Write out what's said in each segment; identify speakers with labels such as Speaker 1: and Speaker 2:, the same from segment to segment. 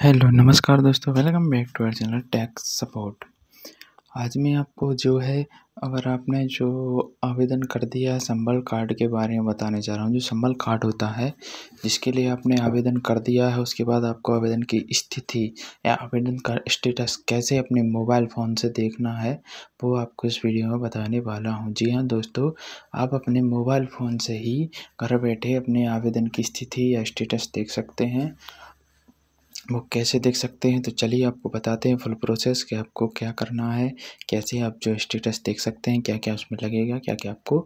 Speaker 1: hello नमस्कार दोस्तों welcome back to our channel tax support आज मैं आपको जो है अगर आपने जो आवेदन कर दिया है संबल कार्ड के बारे में बताने जा रहा हूँ जो संबल कार्ड होता है जिसके लिए आपने आवेदन कर दिया है उसके बाद आपको आवेदन की स्थिति या आवेदन का स्टेटस कैसे अपने मोबाइल फ़ोन से देखना है वो आपको इस वीडियो में बताने वाला हूँ जी हाँ दोस्तों आप अपने मोबाइल फ़ोन से ही घर बैठे अपने आवेदन की स्थिति या स्टेटस देख सकते हैं वो कैसे देख सकते हैं तो चलिए आपको बताते हैं फुल प्रोसेस कि आपको क्या करना है कैसे आप जो स्टेटस देख सकते हैं क्या क्या उसमें लगेगा क्या क्या आपको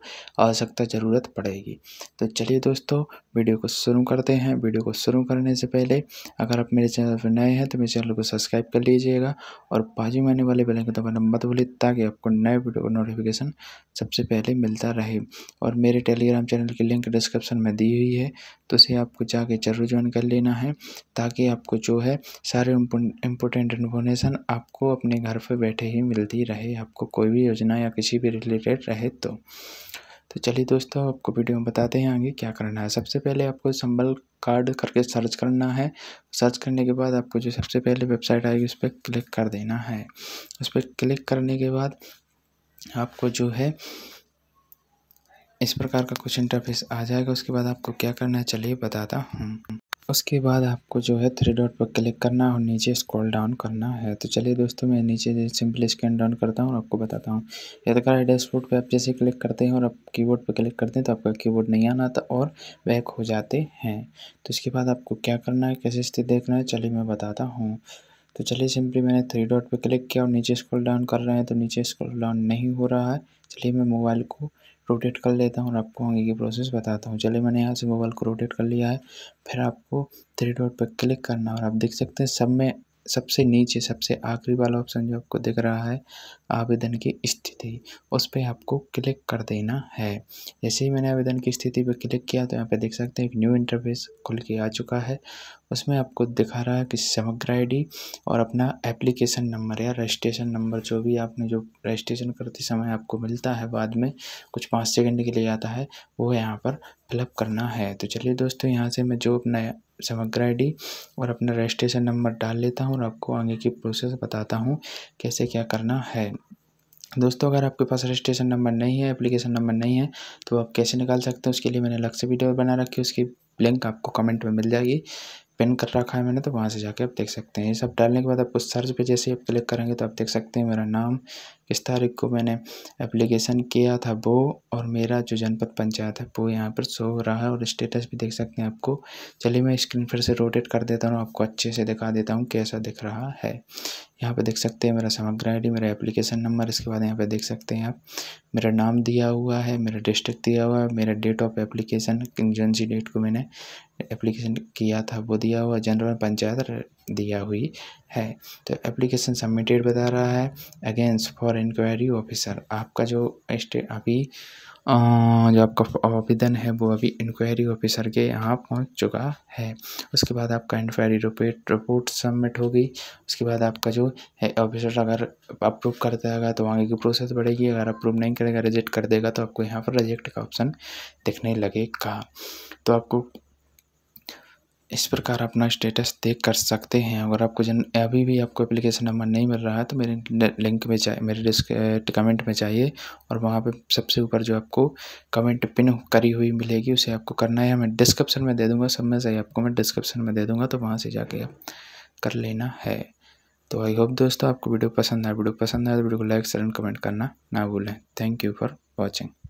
Speaker 1: आवश्यकता ज़रूरत पड़ेगी तो चलिए दोस्तों वीडियो को शुरू करते हैं वीडियो को शुरू करने से पहले अगर आप मेरे चैनल पर नए हैं तो मेरे चैनल को सब्सक्राइब कर लीजिएगा और बाजू में आने वाले बेल को दबाना मत भूलिए ताकि आपको नए वीडियो का नोटिफिकेशन सबसे पहले मिलता रहे और मेरे टेलीग्राम चैनल की लिंक डिस्क्रिप्शन में दी हुई है तो उसे आपको जाके जरूर ज्वाइन कर लेना है ताकि आपको जो है सारे इम्पोर्टेंट इन्फॉर्मेशन आपको अपने घर पर बैठे ही मिलती रहे आपको कोई भी योजना या किसी भी रिलेटेड रहे तो तो चलिए दोस्तों आपको वीडियो में बताते हैं आगे क्या करना है सबसे पहले आपको संबल कार्ड करके सर्च करना है सर्च करने के बाद आपको जो सबसे पहले वेबसाइट आएगी उस पर क्लिक कर देना है उस पर क्लिक करने के बाद आपको जो है इस प्रकार का कुछ इंटरफेस आ जाएगा उसके बाद आपको क्या करना है चलिए बताता हूँ उसके बाद आपको जो है थ्री डॉट पर क्लिक करना और नीचे स्क्रॉल डाउन करना है तो चलिए दोस्तों मैं नीचे सिंपली स्कैन डाउन करता हूँ और आपको बताता हूँ यादगार तो डैशबोर्ड पे आप जैसे क्लिक करते हैं और आप कीबोर्ड पर क्लिक करते हैं तो आपका कीबोर्ड नहीं आना था और बैक हो जाते हैं तो इसके बाद आपको क्या करना है कैसे स्थिति देखना है चलिए मैं बताता हूँ तो चलिए सिंपली मैंने थ्री डॉट पर क्लिक किया और नीचे स्क्रॉल डाउन कर रहे हैं तो नीचे स्क्रॉल डाउन नहीं हो रहा है चलिए मैं मोबाइल को रोटेट कर लेता हूँ और आपको आगे की प्रोसेस बताता हूँ चलिए मैंने यहाँ से मोबाइल को रोटेट कर लिया है फिर आपको थ्री डॉट पर क्लिक करना और आप देख सकते हैं सब में सबसे नीचे सबसे आखिरी वाला ऑप्शन जो आपको दिख रहा है आवेदन की स्थिति उस पर आपको क्लिक कर देना है जैसे ही मैंने आवेदन की स्थिति पर क्लिक किया तो यहाँ पे देख सकते हैं एक न्यू इंटरफेस खुल के आ चुका है उसमें आपको दिखा रहा है कि समग्र आईडी और अपना एप्लीकेशन नंबर या रजिस्ट्रेशन नंबर जो भी आपने जो रजिस्ट्रेशन करते समय आपको मिलता है बाद में कुछ पाँच सेकेंड के लिए आता है वो यहाँ पर फिलअप करना है तो चलिए दोस्तों यहाँ से मैं जो अपना समग्र आई डी और अपना रजिस्ट्रेशन नंबर डाल लेता हूँ और आपको आगे की प्रोसेस बताता हूँ कैसे क्या करना है दोस्तों अगर आपके पास रजिस्ट्रेशन नंबर नहीं है एप्लीकेशन नंबर नहीं है तो आप कैसे निकाल सकते हैं उसके लिए मैंने अलग से वीडियो बना रखी है उसकी लिंक आपको कमेंट में मिल जाएगी पिन कर रखा है मैंने तो वहाँ से जाके आप देख सकते हैं ये सब डालने के बाद आपको सर्च पे जैसे आप क्लिक करेंगे तो आप देख सकते हैं मेरा नाम किस तारीख को मैंने एप्लीकेशन किया था वो और मेरा जो जनपद पंचायत है वो यहाँ पर शो हो रहा है और स्टेटस भी देख सकते हैं आपको चलिए मैं स्क्रीन फिर से रोटेट कर देता हूँ आपको अच्छे से दिखा देता हूँ कैसा दिख रहा है यहाँ पर देख सकते हैं मेरा समग्र आई मेरा एप्लीकेशन नंबर इसके बाद यहाँ पर देख सकते हैं आप मेरा नाम दिया हुआ है मेरा डिस्ट्रिक्ट दिया हुआ है मेरा date of application agency date को मैंने एप्लीकेशन किया था वो दिया हुआ जनरल पंचायत दिया हुई है तो एप्लीकेशन सबमिटेड बता रहा है अगेंस्ट फॉर इंक्वायरी ऑफिसर आपका जो स्टे अभी जो आपका आवेदन है वो अभी इंक्वायरी ऑफिसर के यहाँ पहुँच चुका है उसके बाद आपका इंक्वायरी रिपोर्ट रिपोर्ट सबमिट होगी उसके बाद आपका जो है ऑफिसर अगर अप्रूव कर देगा तो आगे की प्रोसेस बढ़ेगी अगर अप्रूव नहीं करेगा रिजेक्ट कर देगा तो आपको यहाँ पर रिजेक्ट का ऑप्शन दिखने लगेगा तो आपको इस प्रकार अपना स्टेटस देख कर सकते हैं अगर आपको जन अभी भी आपको एप्लीकेशन नंबर नहीं मिल रहा है तो मेरे लिंक में जाए मेरे डिस्क कमेंट में जाइए और वहाँ पे सबसे ऊपर जो आपको कमेंट पिन करी हुई मिलेगी उसे आपको करना है मैं डिस्क्रिप्शन में दे दूँगा सब में सही आपको मैं डिस्क्रिप्शन में दे दूँगा तो वहाँ से जाके कर लेना है तो आई होप दोस्तों आपको वीडियो पसंद आए वीडियो पसंद आए तो वीडियो को लाइक शेयर एंड कमेंट करना ना भूलें थैंक यू फॉर वॉचिंग